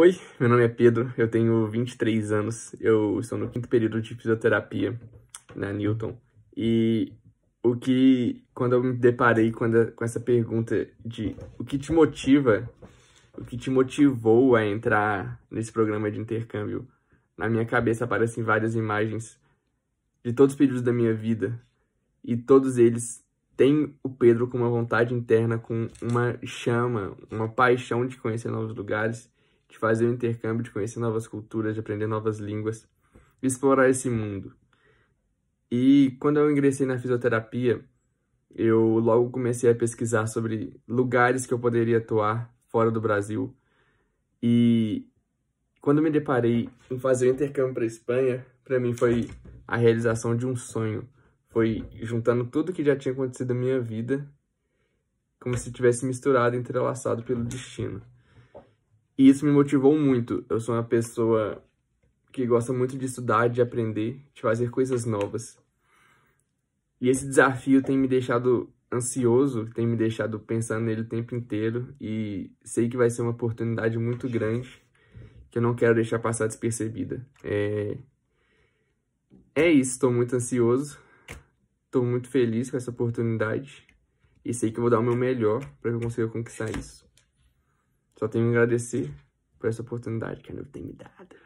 Oi, meu nome é Pedro, eu tenho 23 anos, eu estou no quinto período de fisioterapia na né, Newton. E o que, quando eu me deparei com essa pergunta de o que te motiva, o que te motivou a entrar nesse programa de intercâmbio, na minha cabeça aparecem várias imagens de todos os períodos da minha vida. E todos eles têm o Pedro com uma vontade interna, com uma chama, uma paixão de conhecer novos lugares de fazer o um intercâmbio, de conhecer novas culturas, de aprender novas línguas, explorar esse mundo. E quando eu ingressei na fisioterapia, eu logo comecei a pesquisar sobre lugares que eu poderia atuar fora do Brasil. E quando me deparei em fazer o intercâmbio para Espanha, para mim foi a realização de um sonho. Foi juntando tudo que já tinha acontecido na minha vida, como se tivesse misturado, entrelaçado pelo destino. E isso me motivou muito. Eu sou uma pessoa que gosta muito de estudar, de aprender, de fazer coisas novas. E esse desafio tem me deixado ansioso, tem me deixado pensando nele o tempo inteiro e sei que vai ser uma oportunidade muito grande que eu não quero deixar passar despercebida. É, é isso, estou muito ansioso, estou muito feliz com essa oportunidade e sei que vou dar o meu melhor para que eu consiga conquistar isso. Só tenho a agradecer por essa oportunidade que a Nuvem tem me dado.